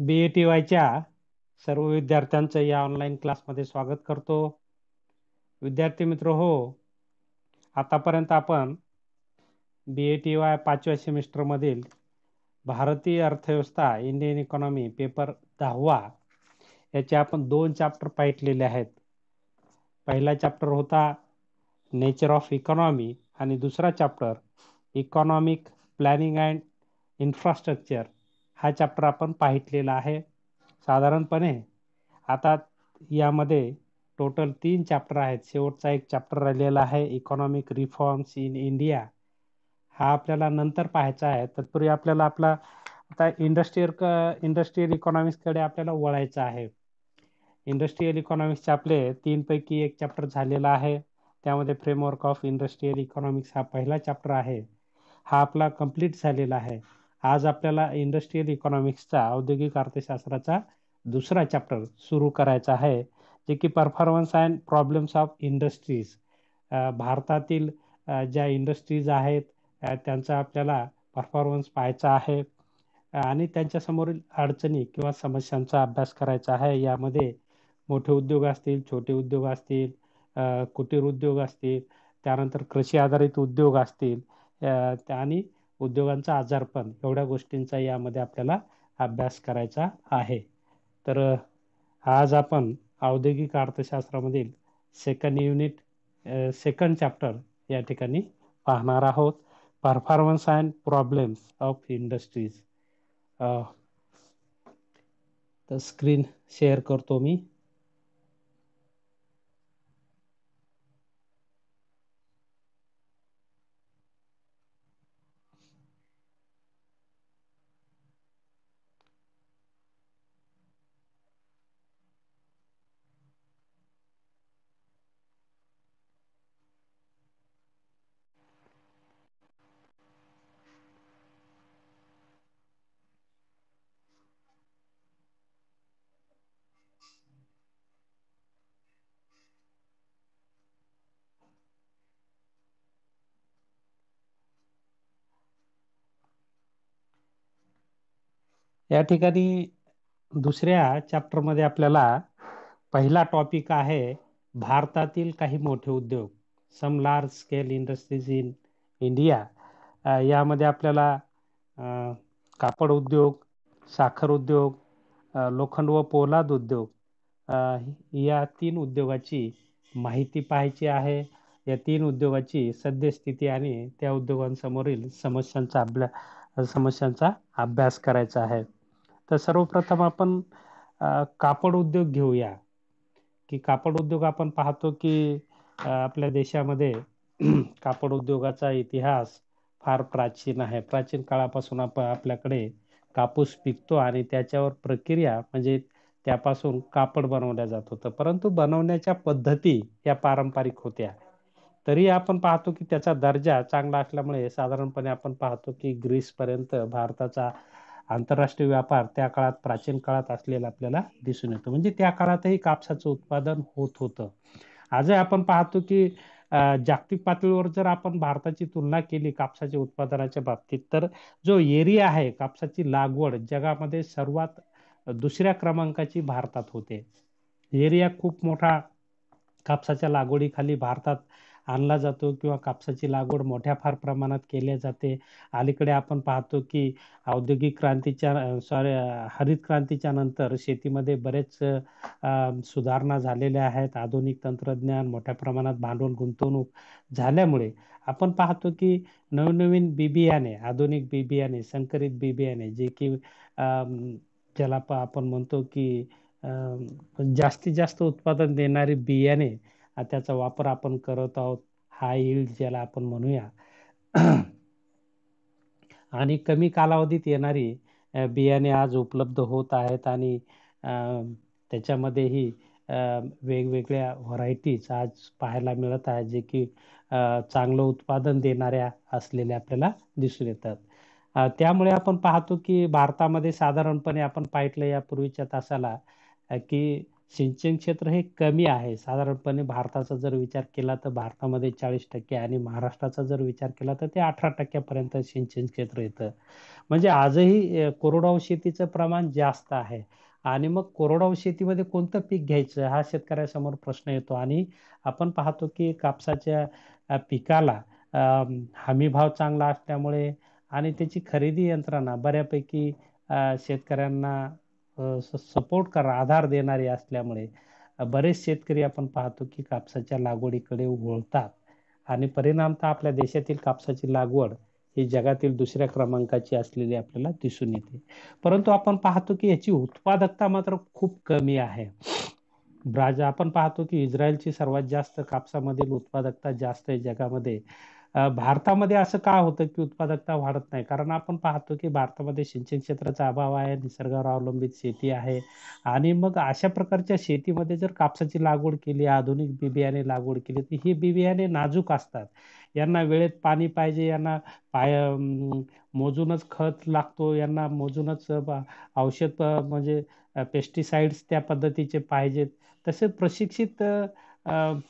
T वायच्या सर्व विद्यार्थ्यांचं या ऑनलाईन क्लासमध्ये स्वागत करतो विद्यार्थी मित्र हो आतापर्यंत आपण बी ए टी वाय पाचव्या सेमिस्टरमधील भारतीय अर्थव्यवस्था इंडियन इकॉनॉमी पेपर दहावा याचे आपण दोन चॅप्टर पाहिलेले आहेत पहिला चॅप्टर होता नेचर ऑफ इकॉनॉमी आणि दुसरा chapter economic planning and infrastructure हा चॅप्टर आपण पाहितलेला आहे साधारणपणे आता यामध्ये टोटल तीन चॅप्टर आहेत शेवटचा एक चॅप्टर राहिलेला आहे इकॉनॉमिक रिफॉर्म्स इन इंडिया हा आपल्याला नंतर पाहायचा आहे तत्पूर्वी आपल्याला आपला आता इंडस्ट्रीयल इंडस्ट्रीयल इकॉनॉमिक्सकडे आपल्याला वळायचं आहे इंडस्ट्रीयल इकॉनॉमिक्सचे आपले तीनपैकी एक चॅप्टर झालेला आहे त्यामध्ये फ्रेमवर्क ऑफ इंडस्ट्रीयल इकॉनॉमिक्स हा पहिला चॅप्टर आहे हा आपला कम्प्लीट झालेला आहे आज आपल्याला इंडस्ट्रीयल इकॉनॉमिक्सचा औद्योगिक अर्थशास्त्राचा दुसरा चॅप्टर सुरू करायचा आहे जे की performance and problems of industries भारतातील ज्या इंडस्ट्रीज आहेत त्यांचा आपल्याला परफॉर्मन्स पाहायचा आहे आणि त्यांच्यासमोरील अडचणी किंवा समस्यांचा अभ्यास करायचा आहे यामध्ये मोठे उद्योग असतील छोटे उद्योग असतील कुटीर उद्योग असतील त्यानंतर कृषी आधारित उद्योग असतील आणि उद्योगांचा आजारपण एवढ्या गोष्टींचा यामध्ये आपल्याला अभ्यास करायचा आहे तर आज आपण औद्योगिक अर्थशास्त्रामधील सेकंड युनिट सेकंड चॅप्टर या ठिकाणी पाहणार आहोत performance and problems of industries तर स्क्रीन शेअर करतो मी या ठिकाणी दुसऱ्या चॅप्टरमध्ये आपल्याला पहिला टॉपिक आहे भारतातील काही मोठे उद्योग some large scale industries in India यामध्ये आपल्याला कापड उद्योग साखर उद्योग लोखंड व पोलाद उद्योग या तीन उद्योगाची माहिती पाहायची आहे या तीन उद्योगाची सद्यस्थिती आणि त्या उद्योगांसमोरील समस्यांचा अभ्या समस्यांचा अभ्यास करायचा आहे तर सर्वप्रथम आपण कापड उद्योग घेऊया की कापड उद्योग आपण पाहतो की आपल्या देशामध्ये कापड उद्योगाचा इतिहास फार प्राचीन आहे प्राचीन काळापासून आपण आपल्याकडे कापूस पिकतो आणि त्याच्यावर प्रक्रिया म्हणजे त्यापासून कापड बनवल्या जात होतं परंतु बनवण्याच्या पद्धती या पारंपरिक होत्या तरी आपण पाहतो की त्याचा दर्जा चांगला असल्यामुळे साधारणपणे आपण पाहतो की ग्रीसपर्यंत भारताचा आंतरराष्ट्रीय व्यापार त्या काळात प्राचीन काळात असलेला आपल्याला दिसून येतो म्हणजे त्या काळातही कापसाचं उत्पादन होत होतं आजही आपण पाहतो की जागतिक पातळीवर जर आपण भारताची तुलना केली कापसाच्या उत्पादनाच्या बाबतीत तर जो एरिया आहे कापसाची लागवड जगामध्ये सर्वात दुसऱ्या क्रमांकाची भारतात होते एरिया खूप मोठा कापसाच्या लागवडीखाली भारतात आणला जातो किंवा कापसाची लागवड मोठ्या फार प्रमाणात केली जाते अलीकडे आपण पाहतो की औद्योगिक क्रांतीच्या सॉरी हरित क्रांतीच्या नंतर शेतीमध्ये बरेच सुधारणा झालेल्या आहेत आधुनिक तंत्रज्ञान मोठ्या प्रमाणात भांडवल गुंतवणूक झाल्यामुळे आपण पाहतो की नवनवीन बी बियाणे आधुनिक बी बियाणे संकरित बी बियाणे जे की ज्याला आपण म्हणतो की जास्तीत जास्त उत्पादन देणारी बियाणे त्याचा वापर आपण करत आहोत हाय यील्ड ज्याला आपण म्हणूया आणि कमी कालावधीत येणारी बियाणे आज उपलब्ध होत आहेत आणि त्याच्यामध्येही वेगवेगळ्या व्हरायटीज आज पाहायला मिळत आहेत जे की चांगलं उत्पादन देणाऱ्या असलेल्या आपल्याला दिसून येतात त्यामुळे आपण पाहतो की भारतामध्ये साधारणपणे आपण पाहिलं यापूर्वीच्या तासाला की सिंचन क्षेत्र हे कमी आहे साधारणपणे भारताचा जर विचार केला तर भारतामध्ये चाळीस टक्के आणि महाराष्ट्राचा जर विचार केला तर ते अठरा टक्क्यापर्यंत सिंचन क्षेत्र येतं म्हणजे आजही कोरडाव शेतीचं प्रमाण जास्त आहे आणि मग कोरडाव शेतीमध्ये कोणतं पीक घ्यायचं हा शेतकऱ्यासमोर प्रश्न येतो आणि आपण पाहतो की कापसाच्या पिकाला हमी भाव चांगला असल्यामुळे आणि त्याची खरेदी यंत्रणा बऱ्यापैकी शेतकऱ्यांना सपोर्ट करा आधार देणारी असल्यामुळे बरेच शेतकरी आपण पाहतो की कापसाच्या लागवडीकडे वळतात आणि परिणामतः आपल्या देशातील कापसाची लागवड ही जगातील दुसऱ्या क्रमांकाची असलेली आपल्याला दिसून येते परंतु आपण पाहतो की याची उत्पादकता मात्र खूप कमी आहे ब्राझील आपण पाहतो की इस्रायलची सर्वात जास्त कापसामधील उत्पादकता जास्त आहे जगामध्ये भारतामध्ये असं का होतं की उत्पादकता वाढत नाही कारण आपण पाहतो की भारतामध्ये सिंचन क्षेत्राचा अभाव आहे निसर्गावर अवलंबित शेती आहे आणि मग अशा प्रकारच्या शेतीमध्ये जर कापसाची लागवड केली आधुनिक बी बियाणे लागवड केली तर ही बी बियाणे नाजूक असतात यांना वेळेत पाणी पाहिजे यांना पाय मोजूनच खत लागतो यांना मोजूनच औषध म्हणजे पेस्टिसाइड्स त्या पद्धतीचे पाहिजेत तसे प्रशिक्षित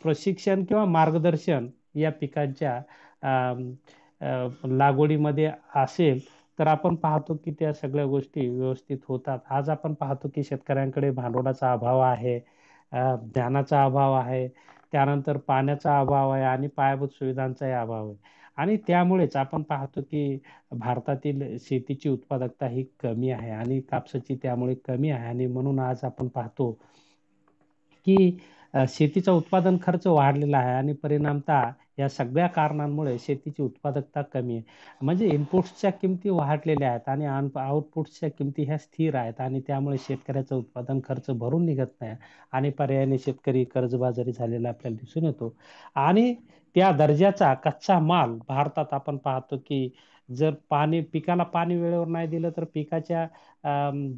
प्रशिक्षण किंवा मार्गदर्शन या पिकांच्या लागवडीमध्ये असेल तर आपण पाहतो की त्या सगळ्या गोष्टी व्यवस्थित होतात आज आपण पाहतो की शेतकऱ्यांकडे भांडवलाचा अभाव आहे ज्ञानाचा अभाव आहे त्यानंतर पाण्याचा अभाव आहे आणि पायाभूत सुविधांचाही अभाव आहे आणि त्यामुळेच आपण पाहतो की भारतातील शेतीची उत्पादकता ही कमी आहे आणि कापसाची त्यामुळे कमी आहे आणि म्हणून आज आपण पाहतो की शेतीचा उत्पादन खर्च वाढलेला आहे आणि परिणामता या सगळ्या कारणांमुळे शेतीची उत्पादकता कमी आहे म्हणजे इनपुट्सच्या किमती वाढलेल्या आहेत आणि आउटपुट्सच्या किमती ह्या स्थिर आहेत आणि त्यामुळे शेतकऱ्याचं उत्पादन खर्च भरून निघत नाही आणि पर्यायाने शेतकरी कर्जबाजारी झालेला आपल्याला दिसून येतो आणि त्या दर्जाचा कच्चा माल भारतात आपण पाहतो की जर पाणी पिकाला पाणी वेळेवर नाही दिलं तर पिकाच्या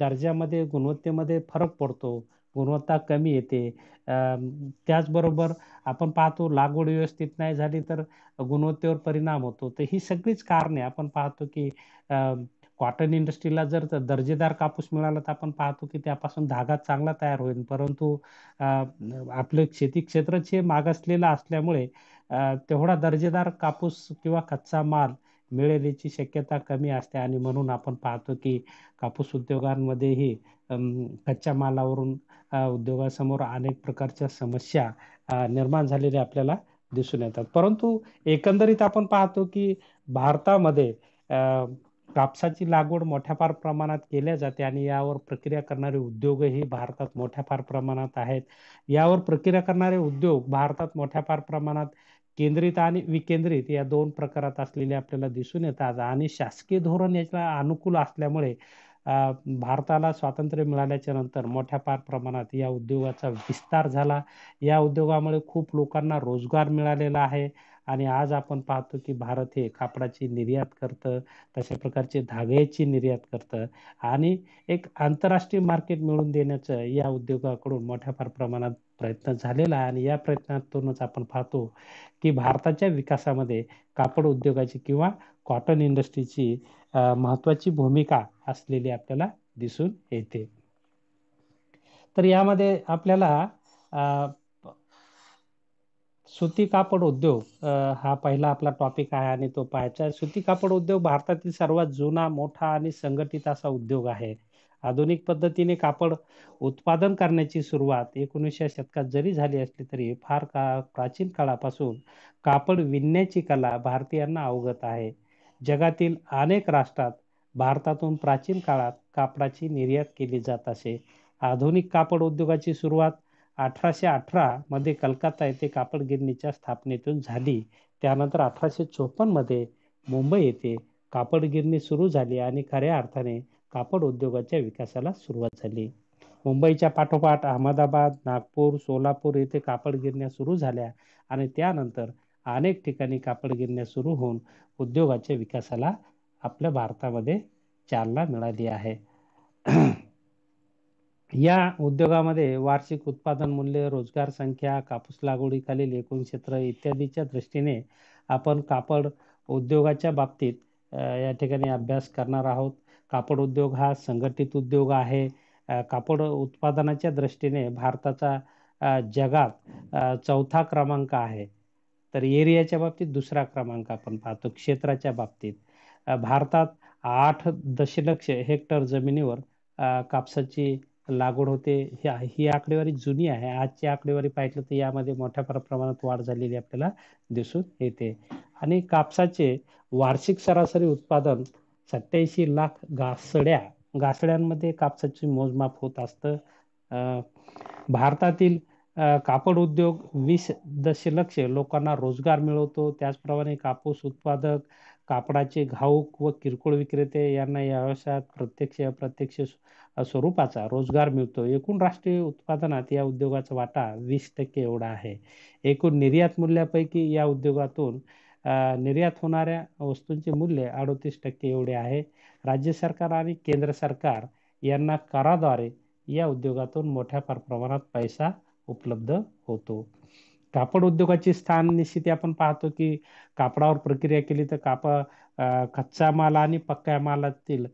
दर्जामध्ये गुणवत्तेमध्ये फरक पडतो गुणवत्ता कमी येते त्याचबरोबर आपण पाहतो लागवड व्यवस्थित नाही झाली तर गुणवत्तेवर परिणाम होतो तर ही सगळीच कारणे आपण पाहतो की कॉटन इंडस्ट्रीला जर दर्जेदार कापूस मिळाला तर आपण पाहतो की त्यापासून धागा चांगला तयार होईल परंतु आपलं शेती क्षेत्रचे मागासलेलं असल्यामुळे तेवढा दर्जेदार कापूस किंवा कच्चा माल मिळेलीची शक्यता कमी असते आणि म्हणून आपण पाहतो की कापूस उद्योगांमध्येही कच्च्या मालावरून उद्योगासमोर अनेक प्रकारच्या समस्या निर्माण झालेल्या आपल्याला दिसून येतात परंतु एकंदरीत आपण पाहतो की भारतामध्ये कापसाची लागवड मोठ्या फार प्रमाणात केल्या जाते आणि यावर प्रक्रिया करणारे उद्योगही भारतात मोठ्या फार प्रमाणात आहेत यावर प्रक्रिया करणारे उद्योग भारतात मोठ्या फार प्रमाणात केंद्रित आणि विकेंद्रित या दोन प्रकारात असलेले आपल्याला दिसून येतात आणि शासकीय धोरण याच्या अनुकूल असल्यामुळे भारताला स्वातंत्र्य मिळाल्याच्या नंतर मोठ्या फार प्रमाणात या उद्योगाचा विस्तार झाला या उद्योगामुळे खूप लोकांना रोजगार मिळालेला आहे आणि आज आपण पाहतो की भारत हे कापडाची निर्यात करतं तशा प्रकारचे धाग्याची निर्यात करतं आणि एक आंतरराष्ट्रीय मार्केट मिळवून देण्याचं या उद्योगाकडून मोठ्या फार प्रमाणात प्रयत्न झालेला आहे आणि या प्रयत्नातूनच आपण पाहतो की भारताच्या विकासामध्ये कापड उद्योगाची किंवा कॉटन इंडस्ट्रीची महत्त्वाची भूमिका असलेली आपल्याला दिसून येते तर यामध्ये आपल्याला सुती कापड उद्योग हा पहिला आपला टॉपिक आहे आणि तो पाहायचा सुती कापड उद्योग भारतातील सर्वात जुना मोठा आणि संघटित असा उद्योग आहे आधुनिक पद्धतीने कापड उत्पादन करण्याची सुरुवात एकोणीसशे शतकात जरी झाली असली तरी फार का प्राचीन काळापासून कापड विणण्याची कला भारतीयांना अवगत आहे जगातील अनेक राष्ट्रात भारतातून प्राचीन काळात कापडाची निर्यात केली जात असे आधुनिक कापड उद्योगाची सुरुवात अठराशे अठरामध्ये कलकत्ता येथे कापड गिरणीच्या स्थापनेतून झाली त्यानंतर अठराशे चोपन्नमध्ये मुंबई येथे कापड गिरणी सुरू झाली आणि खऱ्या अर्थाने कापड उद्योगाच्या विकासाला सुरुवात झाली मुंबईच्या पाठोपाठ अहमदाबाद नागपूर सोलापूर येथे कापड गिरण्या सुरू झाल्या आणि त्यानंतर अनेक ठिकाणी कापड गिरण्या सुरू होऊन उद्योगाच्या विकासाला आपल्या भारतामध्ये चालना मिळाली आहे या उद्योगामध्ये वार्षिक उत्पादन मूल्य रोजगार संख्या कापूस लागवडीखालील एकूण क्षेत्र इत्यादीच्या दृष्टीने आपण कापड उद्योगाच्या बाबतीत या ठिकाणी अभ्यास करणार आहोत कापड उद्योग हा संघटित उद्योग आहे कापड उत्पादनाच्या दृष्टीने भारताचा जगात चौथा क्रमांक आहे तर एरियाच्या बाबतीत दुसरा क्रमांक आपण पाहतो क्षेत्राच्या बाबतीत भारतात आठ दशलक्ष हेक्टर जमिनीवर कापसाची लागवड होते ही आकडेवारी जुनी आहे आजची आकडेवारी पाहिजे तर यामध्ये मोठ्या प्रमाणात वाढ झालेली आपल्याला दिसून येते आणि कापसाचे वार्षिक सरासरी उत्पादन सत्याऐंशी लाख गासड्या गासड्यांमध्ये कापसाची मोजमाप होत असतं भारतातील कापड उद्योग वीस दशलक्ष लोकांना रोजगार मिळवतो त्याचप्रमाणे कापूस उत्पादक कापडाचे घाऊक व किरकोळ विक्रेते यांना या व्यवसायात प्रत्यक्ष अप्रत्यक्ष स्वरूपाचा रोजगार मिळतो एकूण राष्ट्रीय उत्पादनात या उद्योगाचा वाटा वीस टक्के एवढा आहे एकूण निर्यात मूल्यापैकी या उद्योगातून निर्यात होणाऱ्या वस्तूंचे मूल्य अडोतीस टक्के एवढे आहे राज्य सरकार आणि केंद्र सरकार यांना कराद्वारे या उद्योगातून मोठ्या प्रमाणात पैसा उपलब्ध होतो कापड उद्योगाची स्थान निश्चिती आपण पाहतो की कापडावर प्रक्रिया केली तर काप कच्चा माल आणि पक्क्या मालातील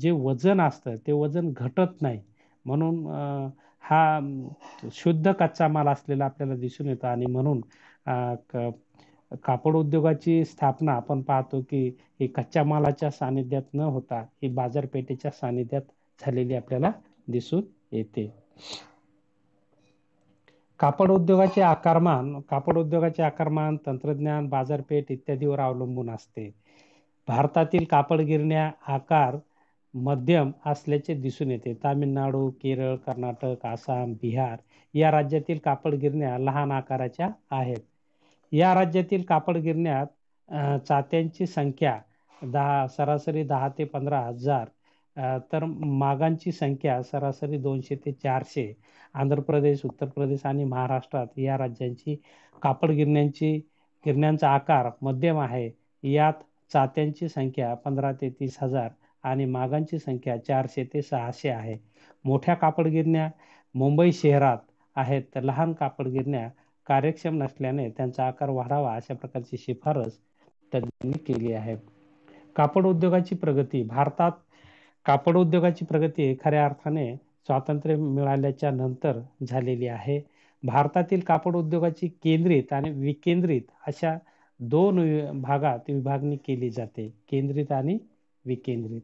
जे वजन असतं ते वजन घटत नाही म्हणून हा शुद्ध कच्चा माल असलेला आपल्याला दिसून येतो आणि म्हणून कापड उद्योगाची स्थापना आपण पाहतो की ही कच्च्या मालाच्या सानिध्यात न होता ही बाजारपेठेच्या सानिध्यात झालेली आपल्याला दिसून येते कापड उद्योगाचे आकारमान कापड उद्योगाचे आकारमान तंत्रज्ञान बाजारपेठ इत्यादीवर अवलंबून असते भारतातील कापड गिरण्या आकार मध्यम असल्याचे दिसून येते तामिळनाडू केरळ कर्नाटक आसाम बिहार या राज्यातील कापड गिरण्या लहान आकाराच्या आहेत या राज्यातील कापड गिरण्यात चात्यांची संख्या दहा सरासरी दहा ते पंधरा हजार तर मागांची संख्या सरासरी दोनशे ते चारशे आंध्र प्रदेश उत्तर प्रदेश आणि महाराष्ट्रात या राज्यांची कापड गिरण्यांची गिरण्यांचा आकार मध्यम आहे यात चात्यांची संख्या पंधरा ते तीस हजार आणि मागांची संख्या चारशे ते सहाशे आहे मोठ्या कापड गिरण्या मुंबई शहरात आहेत तर लहान कापड गिरण्या कार्यक्षम नसल्याने त्यांचा आकार वाढावा अशा प्रकारची शिफारस त्यांनी केली आहे कापड उद्योगाची प्रगती भारतात कापड उद्योगाची प्रगती खऱ्या अर्थाने स्वातंत्र्य मिळाल्याच्या नंतर झालेली आहे भारतातील कापड उद्योगाची केंद्रित आणि विकेंद्रित अशा दोन भागात विभागणी केली जाते केंद्रित आणि विकेंद्रित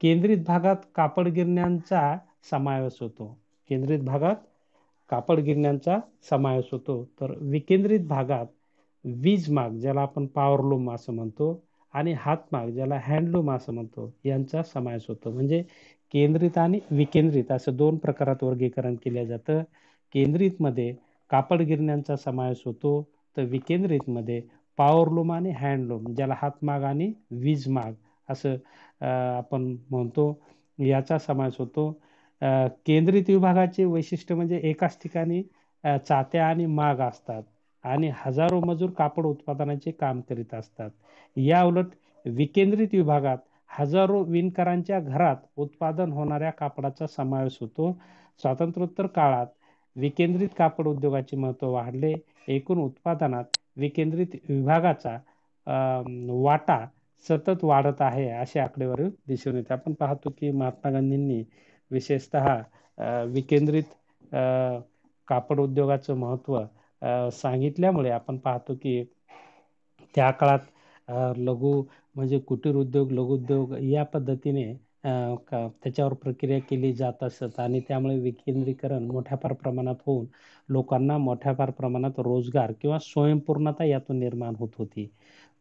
केंद्रित भागात कापड गिरण्यांचा समावेश होतो केंद्रित भागात कापड गिरण्यांचा समावेश होतो तर विकेंद्रित भागात वीज ज्याला आपण पॉवरलूम असं म्हणतो आणि हातमाग ज्याला हँडलूम असं म्हणतो यांचा समावेश होतो म्हणजे केंद्रित आणि विकेंद्रित असं दोन प्रकारात वर्गीकरण केलं जातं केंद्रितमध्ये कापड गिरण्यांचा समावेश होतो तर विकेंद्रितमध्ये पॉवरलूम आणि हँडलूम ज्याला हातमाग आणि वीज असं आपण म्हणतो याचा समावेश होतो केंद्रित विभागाचे वैशिष्ट्य म्हणजे एकाच ठिकाणी चात्या आणि माग असतात आणि हजारो मजूर कापड उत्पादनाचे काम करीत असतात या उलट विकेंद्रित विभागात हजारो विणकरांच्या घरात उत्पादन होणाऱ्या कापडाचा समावेश होतो स्वातंत्र्योत्तर काळात विकेंद्रित कापड उद्योगाचे महत्त्व वाढले एकूण उत्पादनात विकेंद्रित विभागाचा वाटा सतत वाढत आहे असे आकडेवारी दिसून येते आपण पाहतो की महात्मा गांधींनी विशेषत विकेंद्रित कापड उद्योगाचं महत्त्व सांगितल्यामुळे आपण पाहतो की त्या काळात लघु म्हणजे कुटीर उद्योग लघु उद्योग या पद्धतीने त्याच्यावर प्रक्रिया केली जात असत आणि त्यामुळे विकेंद्रीकरण मोठ्या फार प्रमाणात होऊन लोकांना मोठ्या फार प्रमाणात रोजगार किंवा स्वयंपूर्णता यातून निर्माण होत होती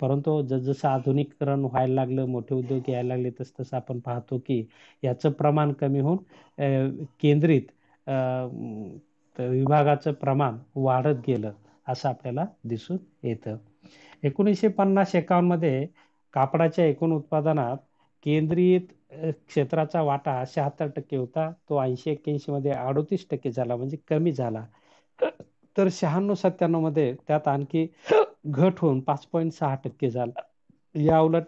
परंतु जस जसं आधुनिकीकरण व्हायला लागलं मोठे उद्योग यायला लागले तसतसं आपण पाहतो की याचं प्रमाण कमी होऊन केंद्रित विभागाचं प्रमाण वाढत गेलं असं आपल्याला दिसून येतं एकोणीसशे पन्नास एकावन्नमध्ये कापडाच्या एकूण उत्पादनात केंद्रित क्षेत्राचा वाटा शहात्तर टक्के होता तो ऐंशी एक्क्याऐंशी मध्ये अडोतीस टक्के झाला म्हणजे कमी झाला तर शहाण्णव सत्त्याण्णव मध्ये त्यात आणखी घट होऊन पाच पॉईंट सहा टक्के झाला या उलट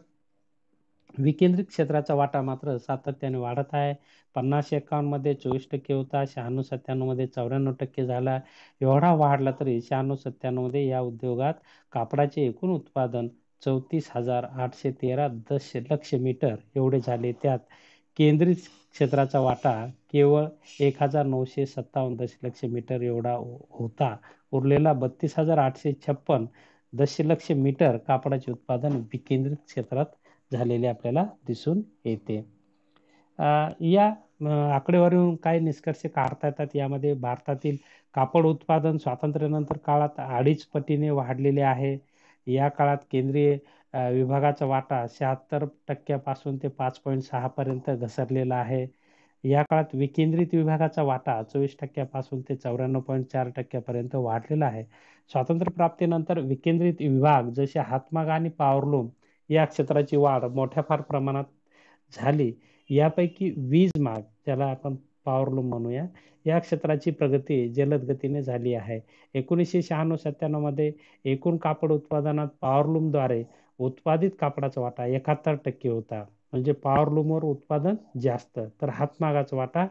विकेंद्रित क्षेत्राचा वाटा मात्र सातत्याने वाढत आहे पन्नास एकावन्न चोवीस टक्के होता शहाण्णव सत्त्याण्णव चौऱ्याण्णव टक्के झाला एवढा वाढला तरी शहाण्णव सत्त्याण्णव या उद्योगात कापडाचे एकूण उत्पादन चौतीस हजार आठशे तेरा दशलक्ष मीटर एवढे झाले त्यात केंद्रित क्षेत्राचा वाटा केवळ एक हजार नऊशे सत्तावन्न दशलक्ष मीटर एवढा होता उरलेला बत्तीस हजार आठशे छप्पन दशलक्ष मीटर कापडाचे उत्पादन विकेंद्रित क्षेत्रात झालेले आपल्याला दिसून येते या आकडेवारीवरून काय निष्कर्ष काढता येतात यामध्ये भारतातील कापड उत्पादन स्वातंत्र्यानंतर काळात अडीच पटीने वाढलेले आहे या काळात केंद्रीय विभागाचा वाटा शहात्तर टक्क्यापासून ते पाच पॉईंट सहापर्यंत घसरलेला आहे या काळात विकेंद्रित विभागाचा वाटा चोवीस टक्क्यापासून ते चौऱ्याण्णव पॉईंट चार टक्क्यापर्यंत वाढलेला आहे स्वातंत्र्य प्राप्तीनंतर विकेंद्रित विभाग जसे हातमाग आणि पावरलूम या क्षेत्राची वाढ मोठ्या फार प्रमाणात झाली यापैकी वीज माग ज्याला आपण पावरलूम म्हणूया या क्षेत्राची प्रगती जलद गतीने झाली आहे एकोणीसशे शहाण्णव सत्त्याण्णवमध्ये मध्ये एकूण कापड उत्पादनात पावरलूमद्वारे उत्पादित कापडाचा वाटा एकाहत्तर टक्के होता म्हणजे लूमवर उत्पादन जास्त तर हातमागाचा वाटा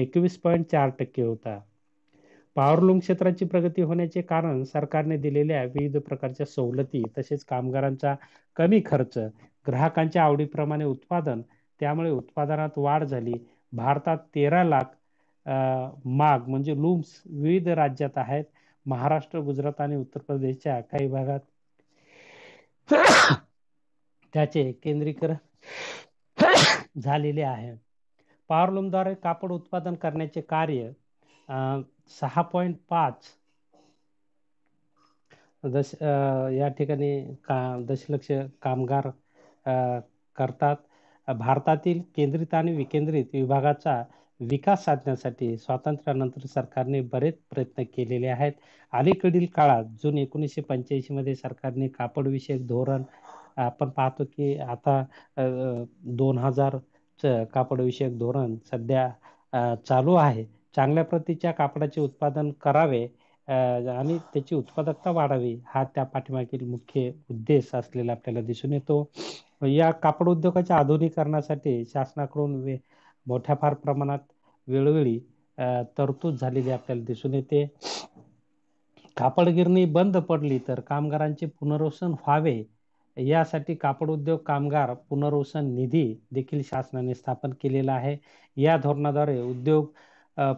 एकवीस पॉईंट चार टक्के होता लूम क्षेत्राची प्रगती होण्याचे कारण सरकारने दिलेल्या विविध प्रकारच्या सवलती तसेच कामगारांचा कमी खर्च ग्राहकांच्या आवडीप्रमाणे उत्पादन त्यामुळे उत्पादनात वाढ झाली भारतात तेरा लाख माग म्हणजे लूम्स विविध राज्यात आहेत महाराष्ट्र गुजरात आणि उत्तर प्रदेशच्या काही भागात त्याचे केंद्रीकरण झालेले आहे पावरलूमद्वारे कापड उत्पादन करण्याचे कार्य सहा पॉईंट पाच दश या ठिकाणी का दशलक्ष कामगार करतात भारतातील केंद्रित आणि विकेंद्रित विभागाचा विकास साधण्यासाठी स्वातंत्र्यानंतर सरकारने बरेच प्रयत्न केलेले आहेत अलीकडील काळात जून एकोणीसशे पंच्याऐंशी मध्ये सरकारने कापडविषयक धोरण आपण पाहतो की आता दोन हजार कापडविषयक धोरण सध्या चालू आहे चांगल्या प्रतीच्या कापडाचे उत्पादन करावे आणि त्याची उत्पादकता वाढावी हा त्या पाठीमागील मुख्य उद्देश असलेला आपल्याला दिसून येतो या कापड उद्योगाच्या आधुनिकरणासाठी शासनाकडून मोठ्या फार प्रमाणात वेळोवेळी तरतूद झालेली आपल्याला दिसून येते कापडगिरणी बंद पडली तर कामगारांचे पुनर्वसन व्हावे यासाठी कापड उद्योग कामगार पुनर्वसन निधी देखील शासनाने स्थापन केलेला आहे या धोरणाद्वारे उद्योग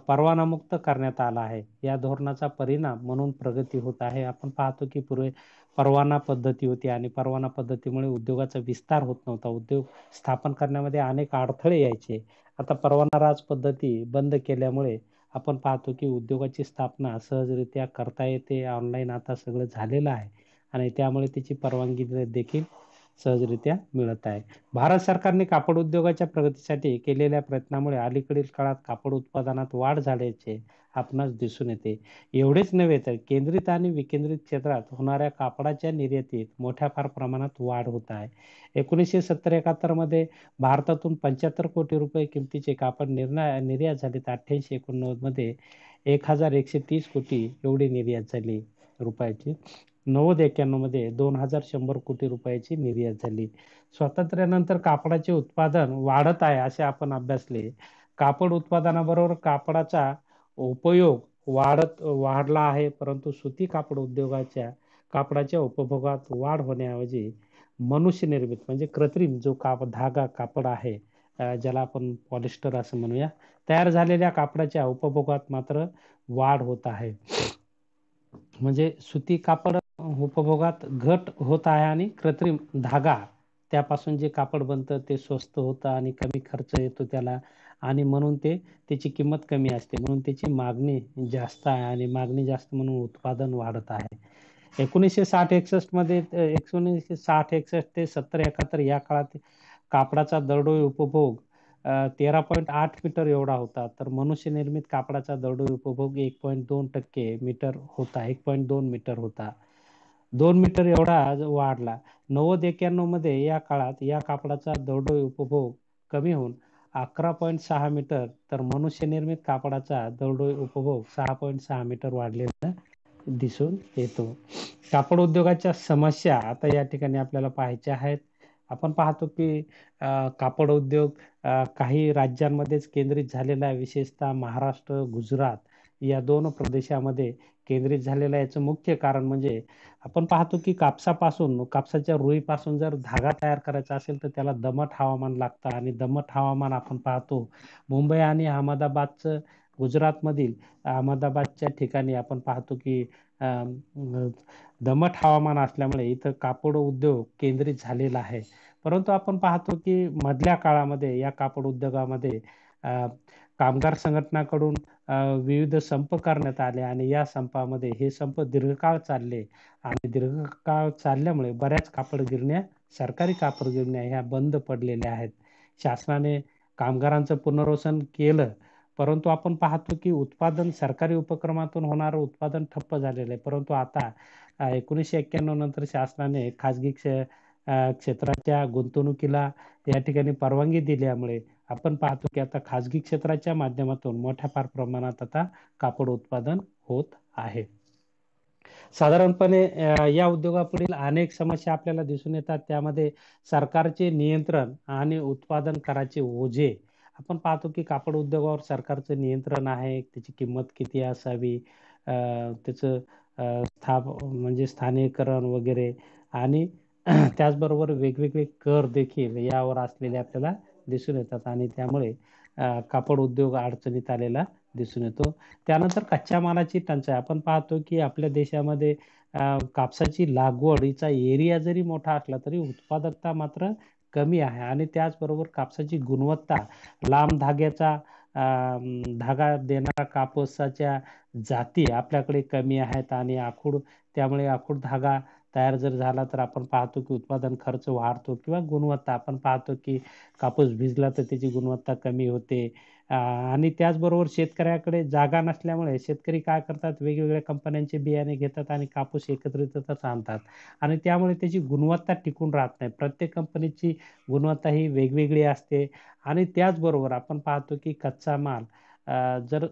परवानामुक्त करण्यात आला आहे या धोरणाचा परिणाम म्हणून प्रगती होत आहे आपण पाहतो की पूर्वी परवाना पद्धती होती आणि परवाना पद्धतीमुळे उद्योगाचा विस्तार होत नव्हता उद्योग स्थापन करण्यामध्ये अनेक अडथळे यायचे आता परवाना राज पद्धती बंद केल्यामुळे आपण पाहतो की उद्योगाची स्थापना सहजरित्या करता येते ऑनलाईन आता सगळं झालेलं आहे आणि त्यामुळे त्याची परवानगी देखील सहजरित्या मिळत आहे भारत सरकारने कापड उद्योगाच्या प्रगतीसाठी केलेल्या प्रयत्नामुळे अलीकडील काळात कापड उत्पादनात वाढ झाल्याचे आपणास दिसून येते एवढेच नव्हे तर केंद्रित आणि विकेंद्रित क्षेत्रात होणाऱ्या कापडाच्या निर्यातीत मोठ्या फार प्रमाणात वाढ होत आहे एकोणीसशे सत्तर एकाहत्तरमध्ये भारतातून पंच्याहत्तर कोटी रुपये किमतीचे कापड निर्णय निर्यात झाले तर अठ्ठ्याऐंशी एकोणनव्वदमध्ये एक हजार एकशे तीस कोटी एवढी निर्यात झाली रुपयाची नव्वद मध्ये दोन हजार शंभर कोटी रुपयाची निर्यात झाली स्वातंत्र्यानंतर कापडाचे उत्पादन वाढत आहे असे आपण अभ्यासले कापड उत्पादनाबरोबर कापडाचा उपयोग वाढत वाढला आहे परंतु सुती कापड उद्योगाच्या कापडाच्या उपभोगात वाढ होण्याऐवजी मनुष्य निर्मित म्हणजे कृत्रिम जो काप धागा कापड आहे ज्याला आपण पॉलिस्टर असं म्हणूया तयार झालेल्या कापडाच्या उपभोगात मात्र वाढ होत आहे म्हणजे सुती कापड उपभोगात घट होत आहे आणि कृत्रिम धागा त्यापासून जे कापड बनतं ते स्वस्त होतं आणि कमी खर्च येतो त्याला आणि म्हणून ते त्याची किंमत कमी असते म्हणून त्याची मागणी जास्त आहे आणि मागणी जास्त म्हणून उत्पादन वाढत आहे एकोणीसशे साठ एकसष्ट मध्ये एकोणीसशे साठ एकसष्ट ते सत्तर एकाहत्तर या काळात कापडाचा दरडोई उपभोग तेरा पॉईंट आठ मीटर एवढा होता तर मनुष्य निर्मित कापडाचा दरडोई उपभोग एक पॉईंट दोन टक्के मीटर होता एक पॉईंट दोन मीटर होता दोन मीटर एवढा वाढला नव्वद एक्क्याण्णव मध्ये या काळात या कापडाचा दरडोई उपभोग कमी होऊन अकरा पॉईंट सहा मीटर तर मनुष्य निर्मित कापडाचा दरडोई उपभोग सहा पॉईंट सहा मीटर वाढलेला दिसून येतो कापड उद्योगाच्या समस्या आता या ठिकाणी आपल्याला पाहायच्या आहेत आपण पाहतो की कापड उद्योग काही राज्यांमध्येच केंद्रित झालेला आहे विशेषतः महाराष्ट्र गुजरात या दोन प्रदेशामध्ये केंद्रित झालेलं याचं मुख्य कारण म्हणजे आपण पाहतो की कापसापासून कापसाच्या रुईपासून जर धागा तयार करायचा असेल तर त्याला दमट हवामान लागतं आणि दमट हवामान आपण पाहतो मुंबई आणि अहमदाबादचं गुजरातमधील अहमदाबादच्या ठिकाणी आपण पाहतो की दमट हवामान असल्यामुळे इथं कापड उद्योग केंद्रित झालेला आहे परंतु आपण पाहतो की मधल्या काळामध्ये या कापड उद्योगामध्ये कामगार संघटनाकडून विविध संप करण्यात आले आणि या संपामध्ये हे संप दीर्घकाळ चालले आणि दीर्घकाळ चालल्यामुळे बऱ्याच कापड गिरण्या सरकारी कापड गिरण्या ह्या बंद पडलेल्या आहेत शासनाने कामगारांचं पुनर्वसन केलं परंतु आपण पाहतो की उत्पादन सरकारी उपक्रमातून होणारं उत्पादन ठप्प झालेलं आहे परंतु आता एकोणीसशे एक्क्याण्णव नंतर शासनाने खाजगी क्षेत्राच्या गुंतवणुकीला या ठिकाणी परवानगी दिल्यामुळे आपण पाहतो की आता खाजगी क्षेत्राच्या माध्यमातून मोठ्या फार प्रमाणात आता कापड उत्पादन होत आहे साधारणपणे या उद्योगापुढील अनेक समस्या आपल्याला दिसून येतात त्यामध्ये सरकारचे नियंत्रण आणि उत्पादन कराचे ओझे आपण पाहतो की कापड उद्योगावर सरकारचं नियंत्रण आहे त्याची किंमत किती असावी त्याचं स्थाप म्हणजे स्थानिकरण वगैरे आणि त्याचबरोबर वेगवेगळे कर देखील यावर असलेले आपल्याला दिसून येतात आणि त्यामुळे कापड उद्योग अडचणीत आलेला दिसून येतो त्यानंतर कच्च्या मालाची टंचाई आपण पाहतो की आपल्या देशामध्ये कापसाची लागवडीचा एरिया जरी मोठा असला तरी उत्पादकता मात्र कमी आहे आणि त्याचबरोबर कापसाची गुणवत्ता लांब धाग्याचा धागा देणारा कापसाच्या जाती आपल्याकडे कमी आहेत आणि आखूड त्यामुळे आखूड धागा तयार जर झाला तर आपण पाहतो की उत्पादन खर्च वाढतो किंवा गुणवत्ता आपण पाहतो की कापूस भिजला तर त्याची गुणवत्ता कमी होते आणि त्याचबरोबर शेतकऱ्याकडे जागा नसल्यामुळे शेतकरी काय करतात वेगवेगळ्या कंपन्यांचे बियाणे घेतात आणि कापूस एकत्रितच आणतात आणि त्यामुळे त्याची गुणवत्ता टिकून राहत नाही प्रत्येक कंपनीची गुणवत्ता ही वेगवेगळी असते आणि त्याचबरोबर आपण पाहतो की कच्चा माल जर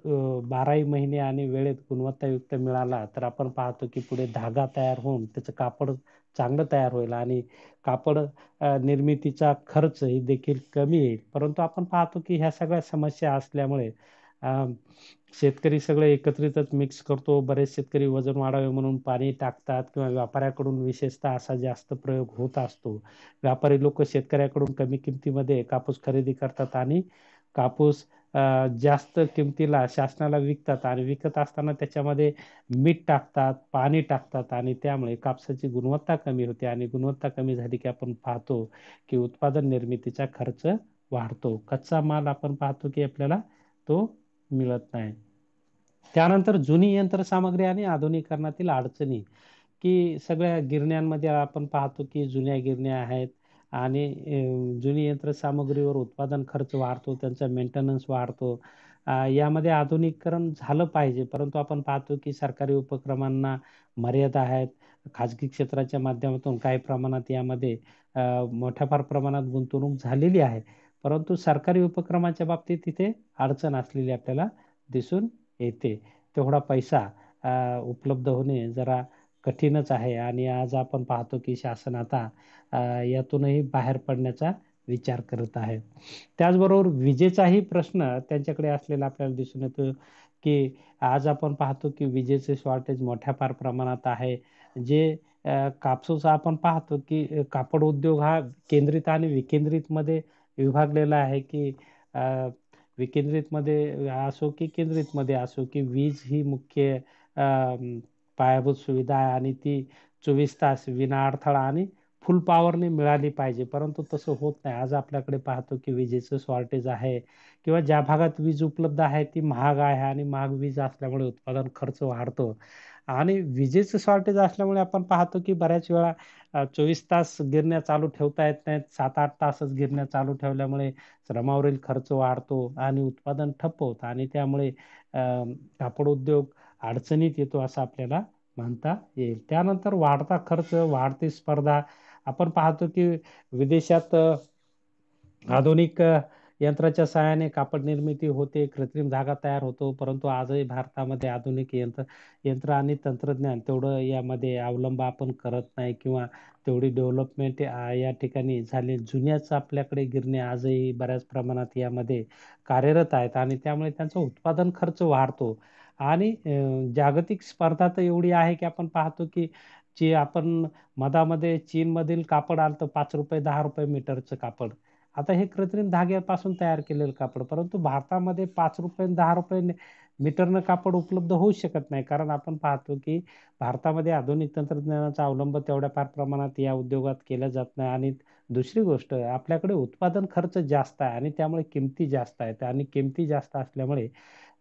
बाराही महिने आणि वेळेत गुणवत्तायुक्त मिळाला तर आपण पाहतो की पुढे धागा तयार होऊन त्याचं कापड चांगलं तयार होईल आणि कापड निर्मितीचा खर्च ही देखील कमी येईल परंतु आपण पाहतो की ह्या सगळ्या समस्या असल्यामुळे शेतकरी सगळे एकत्रितच मिक्स करतो बरेच शेतकरी वजन वाढावे म्हणून पाणी टाकतात किंवा व्यापाऱ्याकडून विशेषतः असा जास्त प्रयोग होत असतो व्यापारी लोक शेतकऱ्याकडून कमी किमतीमध्ये कापूस खरेदी करतात आणि कापूस जास्त किमतीला शासनाला विकतात आणि विकत असताना त्याच्यामध्ये मीठ टाकतात पाणी टाकतात आणि त्यामुळे कापसाची गुणवत्ता कमी होते आणि गुणवत्ता कमी झाली की आपण पाहतो की उत्पादन निर्मितीचा खर्च वाढतो कच्चा माल आपण पाहतो की आपल्याला तो मिळत नाही त्यानंतर जुनी यंत्रसामग्री आणि आधुनिकरणातील अडचणी की सगळ्या गिरण्यांमध्ये आपण पाहतो की जुन्या गिरण्या आहेत आणि जुनी यंत्रसामग्रीवर उत्पादन खर्च वाढतो त्यांचा मेंटेनन्स वाढतो यामध्ये आधुनिकीकरण झालं पाहिजे परंतु आपण पाहतो की सरकारी उपक्रमांना मर्यादा आहेत खाजगी क्षेत्राच्या माध्यमातून काही प्रमाणात यामध्ये मोठ्या फार प्रमाणात गुंतवणूक झालेली आहे परंतु सरकारी उपक्रमाच्या बाबतीत तिथे अडचण असलेली आपल्याला दिसून येते तेवढा पैसा उपलब्ध होणे जरा कठीणच आहे आणि आज आपण पाहतो की शासन आता यातूनही बाहेर पडण्याचा विचार करत आहे त्याचबरोबर विजेचाही प्रश्न त्यांच्याकडे असलेला आपल्याला दिसून येतो की आज आपण पाहतो की विजेचे शॉर्टेज मोठ्या फार प्रमाणात आहे जे कापूस कापसाचा आपण पाहतो की कापड उद्योग हा केंद्रित आणि विकेंद्रितमध्ये मध्ये विभागलेला आहे की विकेंद्रितमध्ये मध्ये असो की केंद्रित मध्ये असो की वीज ही मुख्य पायाभूत सुविधा आहे आणि ती चोवीस तास विना अडथळा आणि फुल पॉवरने मिळाली पाहिजे परंतु तसं होत नाही आज आपल्याकडे पाहतो की विजेचं शॉर्टेज आहे किंवा ज्या भागात वीज उपलब्ध आहे ती महाग आहे आणि महाग वीज असल्यामुळे उत्पादन खर्च वाढतो आणि विजेचं शॉर्टेज असल्यामुळे आपण पाहतो की बऱ्याच वेळा चोवीस तास गिरण्या चालू ठेवता येत नाहीत सात आठ तासच गिरण्या चालू ठेवल्यामुळे श्रमावरील खर्च वाढतो आणि उत्पादन ठप्प होतं आणि त्यामुळे कापड उद्योग अडचणीत येतो असं आपल्याला म्हणता येईल त्यानंतर वाढता खर्च वाढती स्पर्धा आपण पाहतो की विदेशात आधुनिक यंत्राच्या सहाय्याने कापड निर्मिती होते कृत्रिम धागा तयार होतो परंतु आजही भारतामध्ये आधुनिक यंत्र यंत्र आणि तंत्रज्ञान तेवढं यामध्ये अवलंब आपण करत नाही किंवा तेवढी डेव्हलपमेंट या ठिकाणी झाली जुन्याच आपल्याकडे गिरणे आजही बऱ्याच प्रमाणात यामध्ये कार्यरत आहेत आणि त्यामुळे त्यांचा उत्पादन खर्च वाढतो आणि जागतिक स्पर्धा तर एवढी आहे की आपण पाहतो की जे आपण मधामध्ये चीनमधील कापड आलं पाच रुपये दहा रुपये मीटरचं कापड आता हे कृत्रिम धाग्यापासून तयार केलेलं कापड परंतु भारतामध्ये पाच रुपये दहा रुपये मीटरनं कापड उपलब्ध होऊ शकत नाही कारण आपण पाहतो की भारतामध्ये आधुनिक तंत्रज्ञानाचा अवलंब तेवढ्या फार प्रमाणात या उद्योगात केला जात नाही आणि दुसरी गोष्ट आपल्याकडे उत्पादन खर्च जास्त आहे आणि त्यामुळे किमती जास्त आहेत आणि किमती जास्त असल्यामुळे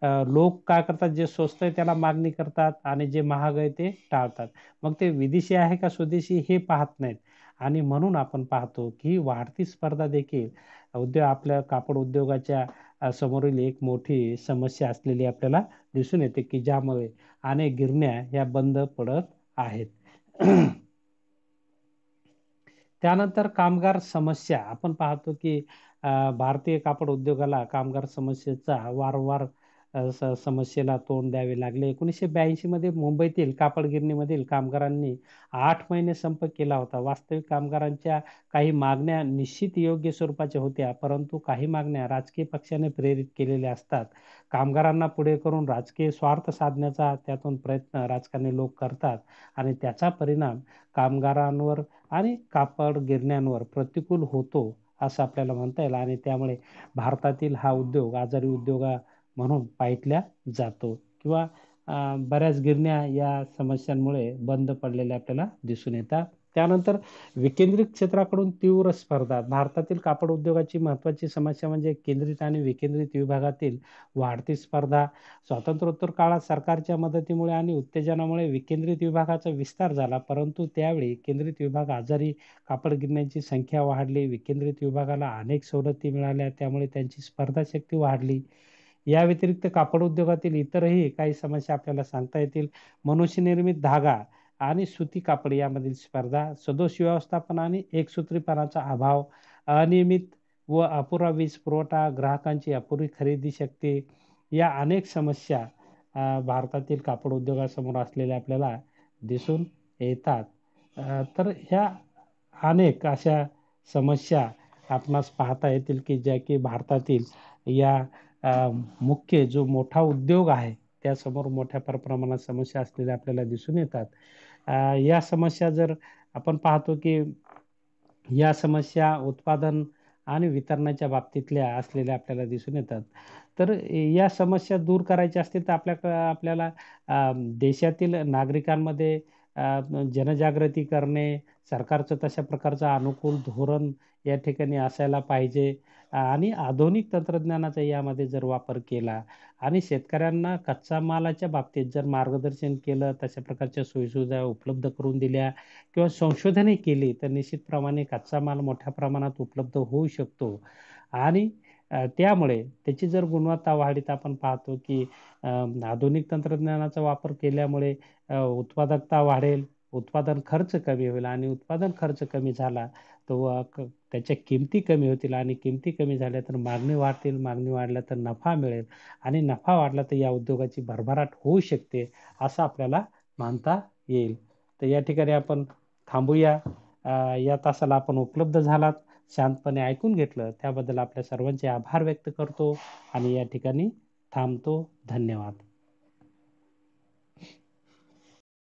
लोक काय करतात जे स्वस्त आहे त्याला मागणी करतात आणि जे महाग आहे ते टाळतात मग ते विदेशी आहे का स्वदेशी हे पाहत नाहीत आणि म्हणून आपण पाहतो की वाढती स्पर्धा देखील उद्योग आपल्या कापड उद्योगाच्या समोरील एक मोठी समस्या असलेली आपल्याला दिसून येते की ज्यामुळे अनेक गिरण्या या बंद पडत आहेत त्यानंतर कामगार समस्या आपण पाहतो की भारतीय कापड उद्योगाला कामगार समस्येचा वारंवार स समस्येला तोंड द्यावे लागले. 1982 मध्ये मुंबईतील कापडगिरणीमधील कामगारांनी आठ महिने संप केला होता. वास्तविक कामगारांच्या काही मागण्या निश्चित योग्य स्वरूपाच्या होत्या, परंतु काही मागण्या राजकीय पक्षाने प्रेरित केलेल्या असतात. कामगारांना पुढे करून राजकीय स्वार्थ साधण्याचा त्यातून प्रयत्न राजकारणी लोक करतात आणि त्याचा परिणाम कामगारांवर आणि कापड गिरण्यांवर प्रतिकूल होतो, असं आपल्याला म्हणता येईल आणि त्यामुळे भारतातील हा उद्योग आजारी उद्योगा म्हणून पाहिल्या जातो किंवा बऱ्याच गिरण्या या समस्यांमुळे बंद पडलेल्या आपल्याला दिसून येतात त्यानंतर विकेंद्रित क्षेत्राकडून तीव्र स्पर्धा भारतातील कापड उद्योगाची महत्त्वाची समस्या म्हणजे केंद्रित आणि विकेंद्रित विभागातील वाढती स्पर्धा स्वातंत्र्योत्तर काळात सरकारच्या मदतीमुळे आणि उत्तेजनामुळे विकेंद्रित विभागाचा विस्तार झाला परंतु त्यावेळी केंद्रित विभाग आजारी कापड गिरण्यांची संख्या वाढली विकेंद्रित विभागाला अनेक सवलती मिळाल्या त्यामुळे त्यांची स्पर्धाशक्ती वाढली या व्यतिरिक्त कापड उद्योगातील इतरही काही समस्या आपल्याला सांगता येतील मनुष्यनिर्मित धागा आणि सुती कापड यामधील स्पर्धा सदोष व्यवस्थापन आणि एकसूत्रीपणाचा अभाव अनियमित व अपुरा वीज पुरवठा ग्राहकांची अपुरी खरेदी शक्ती या अनेक समस्या भारतातील कापड उद्योगासमोर असलेल्या आपल्याला दिसून येतात तर ह्या अनेक अशा समस्या आपणास पाहता येतील की ज्या की भारतातील या मुख्य जो मोठा उद्योग आहे त्यासमोर मोठ्या प्रमाणात समस्या असलेल्या आपल्याला दिसून येतात या समस्या जर आपण पाहतो की या समस्या उत्पादन आणि वितरणाच्या बाबतीतल्या असलेल्या आपल्याला दिसून येतात तर या समस्या दूर करायच्या असतील तर आपल्या आपल्याला देशातील नागरिकांमध्ये जनजागृती करणे सरकारचं तशा प्रकारचं अनुकूल धोरण या ठिकाणी असायला पाहिजे आणि आधुनिक तंत्रज्ञानाचा यामध्ये जर वापर केला आणि शेतकऱ्यांना कच्चा मालाच्या बाबतीत जर मार्गदर्शन केलं तशा प्रकारच्या सोयीसुविधा उपलब्ध करून दिल्या किंवा संशोधने केली तर निश्चितप्रमाणे कच्चा माल मोठ्या प्रमाणात उपलब्ध होऊ शकतो आणि त्यामुळे त्याची जर गुणवत्ता वाढीत आपण पाहतो की आधुनिक तंत्रज्ञानाचा वापर केल्यामुळे उत्पादकता वाढेल उत्पादन खर्च कमी होईल आणि उत्पादन खर्च कमी झाला तर त्याच्या किमती कमी होतील आणि किमती कमी झाल्या तर मागणी वाढतील मागणी वाढल्या तर नफा मिळेल आणि नफा वाढला तर या उद्योगाची भरभराट होऊ शकते असं आपल्याला मानता येईल तर या ठिकाणी आपण थांबूया या तासाला आपण उपलब्ध झालात शांतपणे ऐकून घेतलं त्याबद्दल आपल्या सर्वांचे आभार व्यक्त करतो आणि या ठिकाणी थांबतो धन्यवाद